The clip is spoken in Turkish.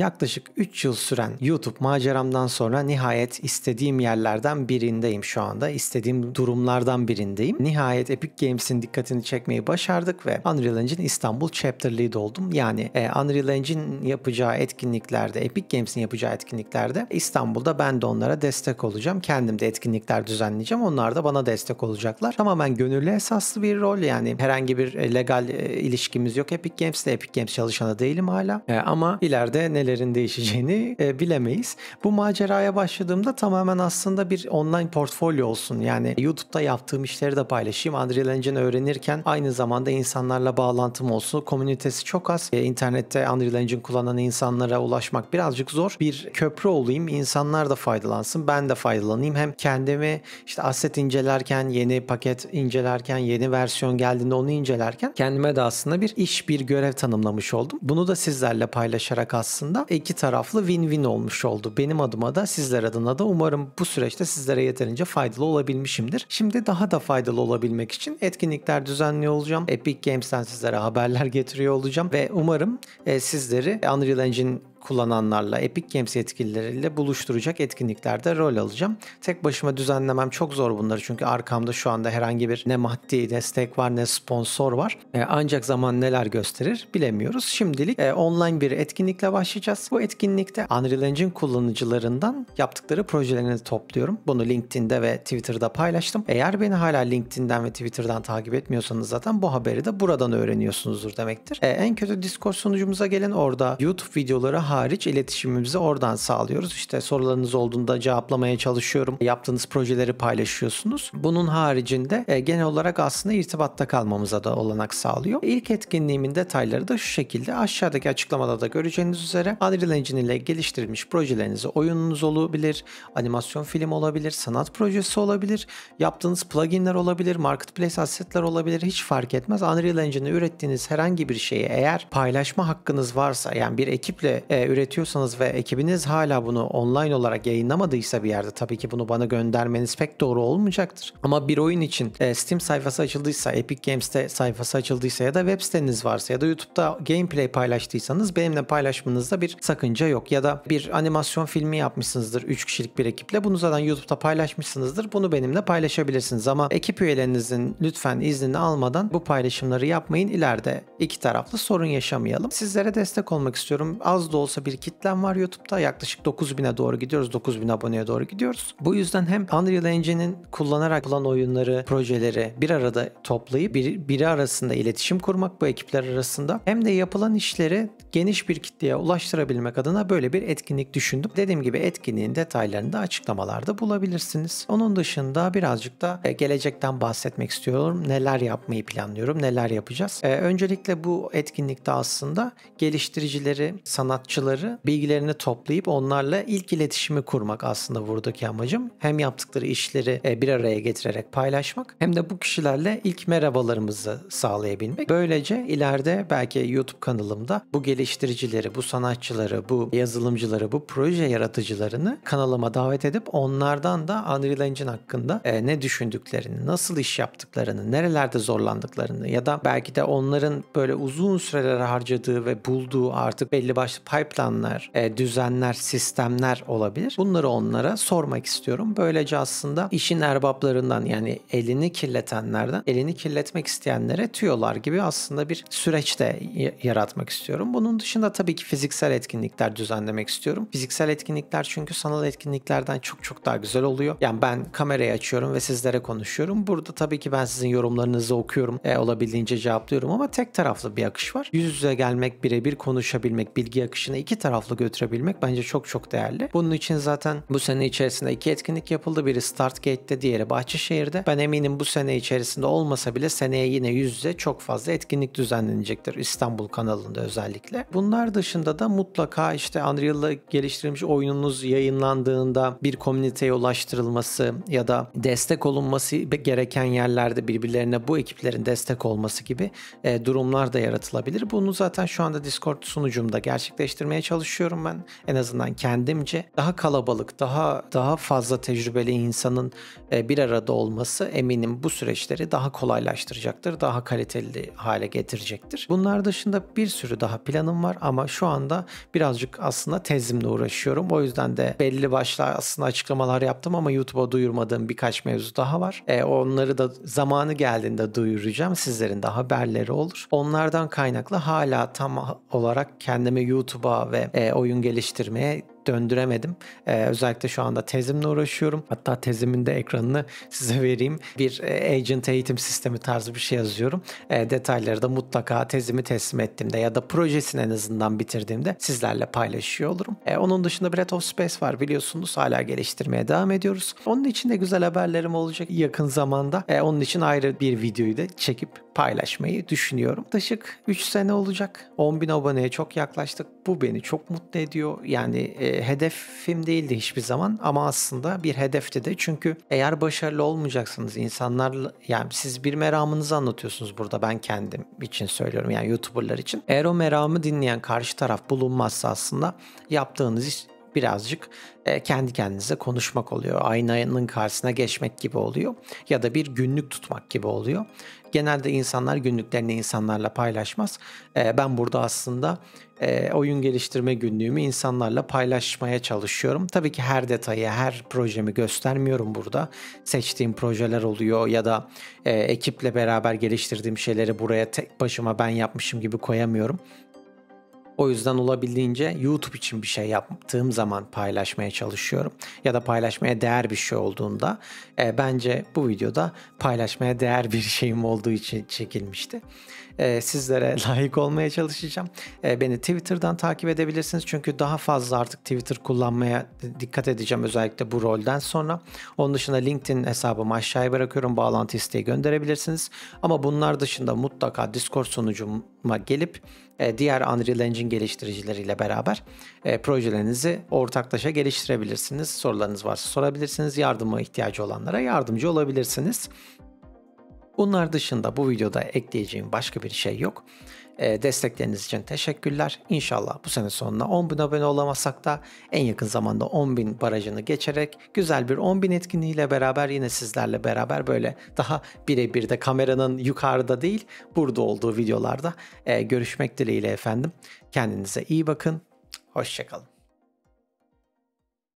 Yaklaşık 3 yıl süren YouTube maceramdan sonra nihayet istediğim yerlerden birindeyim şu anda. İstediğim durumlardan birindeyim. Nihayet Epic Games'in dikkatini çekmeyi başardık ve Unreal Engine İstanbul Chapter Lead oldum. Yani e, Unreal Engine yapacağı etkinliklerde, Epic Games'in yapacağı etkinliklerde İstanbul'da ben de onlara destek olacağım. Kendim de etkinlikler düzenleyeceğim. Onlar da bana destek olacaklar. Tamamen gönüllü esaslı bir rol yani herhangi bir e, legal e, ilişkimiz yok Epic Games'te. Epic Games çalışanı değilim hala. E, ama ileride neler nelerin değişeceğini e, bilemeyiz. Bu maceraya başladığımda tamamen aslında bir online portfolyo olsun. Yani YouTube'da yaptığım işleri de paylaşayım. Unreal Engine öğrenirken aynı zamanda insanlarla bağlantım olsun. Komünitesi çok az. E, internette Unreal Engine kullanan insanlara ulaşmak birazcık zor. Bir köprü olayım. İnsanlar da faydalansın. Ben de faydalanayım. Hem kendimi işte asset incelerken, yeni paket incelerken, yeni versiyon geldiğinde onu incelerken kendime de aslında bir iş, bir görev tanımlamış oldum. Bunu da sizlerle paylaşarak aslında aslında iki taraflı win-win olmuş oldu. Benim adıma da sizler adına da umarım bu süreçte sizlere yeterince faydalı olabilmişimdir. Şimdi daha da faydalı olabilmek için etkinlikler düzenliyor olacağım. Epic Games'ten sizlere haberler getiriyor olacağım ve umarım e, sizleri Unreal Engine kullananlarla, Epic Games yetkilileriyle buluşturacak etkinliklerde rol alacağım. Tek başıma düzenlemem çok zor bunları çünkü arkamda şu anda herhangi bir ne maddi destek var ne sponsor var. E, ancak zaman neler gösterir bilemiyoruz. Şimdilik e, online bir etkinlikle başlayacağız. Bu etkinlikte Unreal Engine kullanıcılarından yaptıkları projelerini topluyorum. Bunu LinkedIn'de ve Twitter'da paylaştım. Eğer beni hala LinkedIn'den ve Twitter'dan takip etmiyorsanız zaten bu haberi de buradan öğreniyorsunuzdur demektir. E, en kötü Discord sunucumuza gelin orada YouTube videoları hariç iletişimimizi oradan sağlıyoruz. İşte sorularınız olduğunda cevaplamaya çalışıyorum. Yaptığınız projeleri paylaşıyorsunuz. Bunun haricinde e, genel olarak aslında irtibatta kalmamıza da olanak sağlıyor. İlk etkinliğimin detayları da şu şekilde aşağıdaki açıklamada da göreceğiniz üzere Unreal Engine ile geliştirilmiş projelerinizi oyununuz olabilir, animasyon film olabilir, sanat projesi olabilir, yaptığınız pluginler olabilir, marketplace assetler olabilir hiç fark etmez. Unreal Engine'ı ürettiğiniz herhangi bir şeyi eğer paylaşma hakkınız varsa yani bir ekiple e, üretiyorsanız ve ekibiniz hala bunu online olarak yayınlamadıysa bir yerde tabii ki bunu bana göndermeniz pek doğru olmayacaktır. Ama bir oyun için e, Steam sayfası açıldıysa, Epic Games'te sayfası açıldıysa ya da web siteniz varsa ya da YouTube'da gameplay paylaştıysanız benimle paylaşmanızda bir sakınca yok. Ya da bir animasyon filmi yapmışsınızdır 3 kişilik bir ekiple. Bunu zaten YouTube'da paylaşmışsınızdır. Bunu benimle paylaşabilirsiniz ama ekip üyelerinizin lütfen iznini almadan bu paylaşımları yapmayın. İleride iki taraflı sorun yaşamayalım. Sizlere destek olmak istiyorum. Az da olsa olsa bir kitlem var YouTube'da. Yaklaşık 9000'e doğru gidiyoruz. 9000 aboneye doğru gidiyoruz. Bu yüzden hem Unreal Engine'in kullanarak yapılan oyunları, projeleri bir arada toplayıp bir, biri arasında iletişim kurmak bu ekipler arasında hem de yapılan işleri geniş bir kitleye ulaştırabilmek adına böyle bir etkinlik düşündüm. Dediğim gibi etkinliğin detaylarını da açıklamalarda bulabilirsiniz. Onun dışında birazcık da e, gelecekten bahsetmek istiyorum. Neler yapmayı planlıyorum, neler yapacağız. E, öncelikle bu etkinlikte aslında geliştiricileri, sanatçı sanatçıları bilgilerini toplayıp onlarla ilk iletişimi kurmak aslında buradaki amacım. Hem yaptıkları işleri e, bir araya getirerek paylaşmak hem de bu kişilerle ilk merhabalarımızı sağlayabilmek. Böylece ileride belki YouTube kanalımda bu geliştiricileri, bu sanatçıları, bu yazılımcıları, bu proje yaratıcılarını kanalıma davet edip onlardan da Unreal Engine hakkında e, ne düşündüklerini, nasıl iş yaptıklarını, nerelerde zorlandıklarını ya da belki de onların böyle uzun süreler harcadığı ve bulduğu artık belli başlı pipe planlar, e, düzenler, sistemler olabilir. Bunları onlara sormak istiyorum. Böylece aslında işin erbaplarından yani elini kirletenlerden, elini kirletmek isteyenlere tüyolar gibi aslında bir süreç de yaratmak istiyorum. Bunun dışında tabii ki fiziksel etkinlikler düzenlemek istiyorum. Fiziksel etkinlikler çünkü sanal etkinliklerden çok çok daha güzel oluyor. Yani ben kamerayı açıyorum ve sizlere konuşuyorum. Burada tabii ki ben sizin yorumlarınızı okuyorum. E, olabildiğince cevaplıyorum ama tek taraflı bir akış var. Yüz yüze gelmek, birebir konuşabilmek, bilgi akışını iki taraflı götürebilmek bence çok çok değerli. Bunun için zaten bu sene içerisinde iki etkinlik yapıldı. Biri Startgate'de, diğeri Bahçeşehir'de. Ben eminim bu sene içerisinde olmasa bile seneye yine yüz yüze çok fazla etkinlik düzenlenecektir İstanbul kanalında özellikle. Bunlar dışında da mutlaka işte Unreal'la geliştirilmiş oyununuz yayınlandığında bir komüniteye ulaştırılması ya da destek olunması gereken yerlerde birbirlerine bu ekiplerin destek olması gibi e, durumlar da yaratılabilir. Bunu zaten şu anda Discord sunucumda gerçekleştirmek geliştirmeye çalışıyorum ben. En azından kendimce daha kalabalık, daha daha fazla tecrübeli insanın e, bir arada olması eminim bu süreçleri daha kolaylaştıracaktır, daha kaliteli hale getirecektir. Bunlar dışında bir sürü daha planım var ama şu anda birazcık aslında tezimle uğraşıyorum. O yüzden de belli başlı aslında açıklamalar yaptım ama YouTube'a duyurmadığım birkaç mevzu daha var. E, onları da zamanı geldiğinde duyuracağım. Sizlerin de haberleri olur. Onlardan kaynaklı hala tam olarak kendimi YouTube'a ve e, oyun geliştirmeye döndüremedim. Ee, özellikle şu anda tezimle uğraşıyorum. Hatta tezimin de ekranını size vereyim. Bir e, agent eğitim sistemi tarzı bir şey yazıyorum. E, detayları da mutlaka tezimi teslim ettiğimde ya da projesini en azından bitirdiğimde sizlerle paylaşıyor olurum. E, onun dışında Breath of Space var biliyorsunuz. Hala geliştirmeye devam ediyoruz. Onun için de güzel haberlerim olacak yakın zamanda. E, onun için ayrı bir videoyu da çekip paylaşmayı düşünüyorum. Taşık 3 sene olacak. 10 bin aboneye çok yaklaştık. Bu beni çok mutlu ediyor. Yani e, e, hedefim değildi hiçbir zaman ama aslında bir hedefti de. Çünkü eğer başarılı olmayacaksınız insanlar yani siz bir meramınızı anlatıyorsunuz burada ben kendim için söylüyorum yani YouTuber'lar için. Eğer o meramı dinleyen karşı taraf bulunmazsa aslında yaptığınız iş birazcık kendi kendinize konuşmak oluyor. Aynanın karşısına geçmek gibi oluyor ya da bir günlük tutmak gibi oluyor. Genelde insanlar günlüklerini insanlarla paylaşmaz. ben burada aslında oyun geliştirme günlüğümü insanlarla paylaşmaya çalışıyorum. Tabii ki her detayı, her projemi göstermiyorum burada. Seçtiğim projeler oluyor ya da ekiple beraber geliştirdiğim şeyleri buraya tek başıma ben yapmışım gibi koyamıyorum. O yüzden olabildiğince YouTube için bir şey yaptığım zaman paylaşmaya çalışıyorum. Ya da paylaşmaya değer bir şey olduğunda e, bence bu videoda paylaşmaya değer bir şeyim olduğu için çekilmişti. E, sizlere layık olmaya çalışacağım. E, beni Twitter'dan takip edebilirsiniz. Çünkü daha fazla artık Twitter kullanmaya dikkat edeceğim özellikle bu rolden sonra. Onun dışında LinkedIn hesabımı aşağıya bırakıyorum. Bağlantı isteği gönderebilirsiniz. Ama bunlar dışında mutlaka Discord sunucuma gelip e, diğer Unreal Engine geliştiricileriyle beraber e, projelerinizi ortaklaşa geliştirebilirsiniz. Sorularınız varsa sorabilirsiniz. Yardıma ihtiyacı olanlara yardımcı olabilirsiniz. Bunlar dışında bu videoda ekleyeceğim başka bir şey yok. Ee, destekleriniz için teşekkürler. İnşallah bu sene sonuna 10 bin abone olamasak da en yakın zamanda 10 bin barajını geçerek güzel bir 10 bin etkinliğiyle beraber yine sizlerle beraber böyle daha birebir de kameranın yukarıda değil burada olduğu videolarda e, görüşmek dileğiyle efendim. Kendinize iyi bakın. Hoşçakalın.